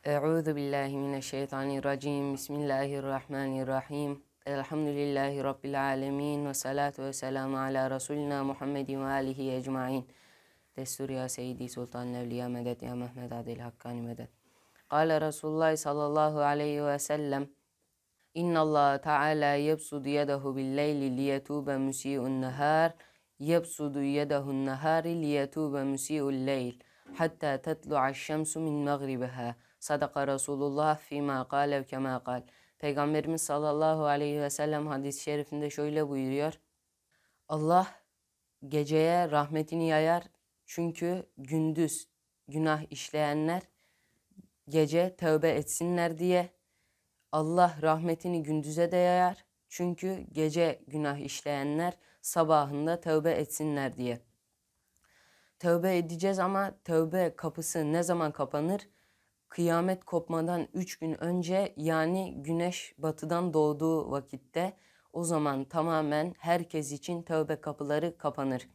أعوذ بالله من الشيطان الرجيم بسم الله الرحمن الرحيم الحمد لله رب العالمين والصلاة والسلام على رسولنا محمد وآله أجمعين دستور يا سيدي سلطان الأولياء مدد يا محمد عبد الحقان مدد قال رسول الله صلى الله عليه وسلم إن الله تعالى يبسط يده بالليل ليتوب مسيء النهار يبسط يده النهار ليتوب مسيء الليل حتى تطلع الشمس min مغربها sadaka Resulullah fima kale kema kal. Peygamberimiz sallallahu aleyhi ve sellem hadis-i şerifinde şöyle buyuruyor. Allah geceye rahmetini yayar çünkü gündüz günah işleyenler gece tövbe etsinler diye. Allah rahmetini gündüze de yayar çünkü gece günah işleyenler sabahında tövbe etsinler diye.'' tövbe edeceğiz ama tövbe kapısı ne zaman kapanır? Kıyamet kopmadan üç gün önce yani güneş batıdan doğduğu vakitte o zaman tamamen herkes için tövbe kapıları kapanır.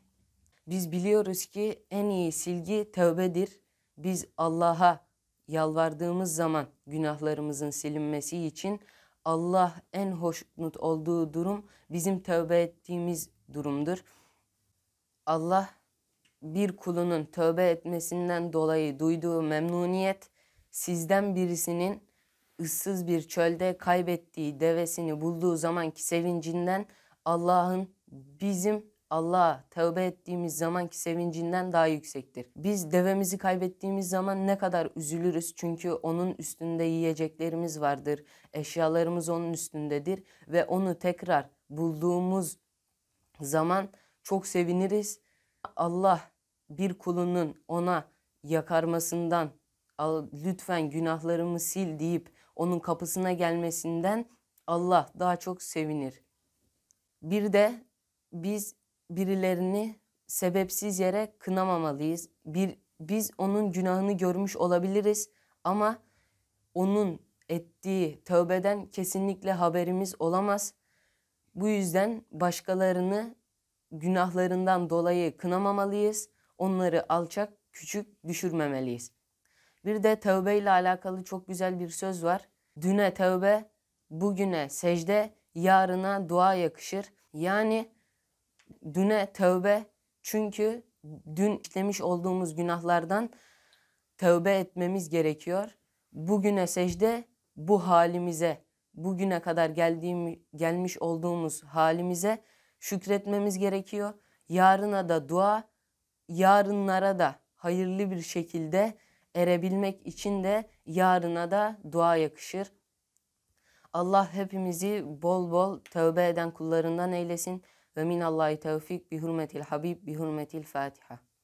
Biz biliyoruz ki en iyi silgi tövbedir. Biz Allah'a yalvardığımız zaman günahlarımızın silinmesi için Allah en hoşnut olduğu durum bizim tövbe ettiğimiz durumdur. Allah bir kulunun tövbe etmesinden dolayı duyduğu memnuniyet sizden birisinin ıssız bir çölde kaybettiği devesini bulduğu zamanki sevincinden Allah'ın bizim Allah'a tövbe ettiğimiz zamanki sevincinden daha yüksektir. Biz devemizi kaybettiğimiz zaman ne kadar üzülürüz çünkü onun üstünde yiyeceklerimiz vardır, eşyalarımız onun üstündedir ve onu tekrar bulduğumuz zaman çok seviniriz. Allah bir kulunun ona yakarmasından lütfen günahlarımı sil deyip onun kapısına gelmesinden Allah daha çok sevinir. Bir de biz birilerini sebepsiz yere kınamamalıyız. Bir, biz onun günahını görmüş olabiliriz ama onun ettiği tövbeden kesinlikle haberimiz olamaz. Bu yüzden başkalarını günahlarından dolayı kınamamalıyız. Onları alçak, küçük düşürmemeliyiz. Bir de tövbe ile alakalı çok güzel bir söz var. Düne tövbe, bugüne secde, yarına dua yakışır. Yani düne tövbe çünkü dün işlemiş olduğumuz günahlardan tövbe etmemiz gerekiyor. Bugüne secde bu halimize, bugüne kadar geldiğim, gelmiş olduğumuz halimize şükretmemiz gerekiyor. Yarına da dua yarınlara da hayırlı bir şekilde erebilmek için de yarına da dua yakışır. Allah hepimizi bol bol tövbe eden kullarından eylesin. Ve minallahi tevfik bi hürmetil habib bi hürmetil fatiha.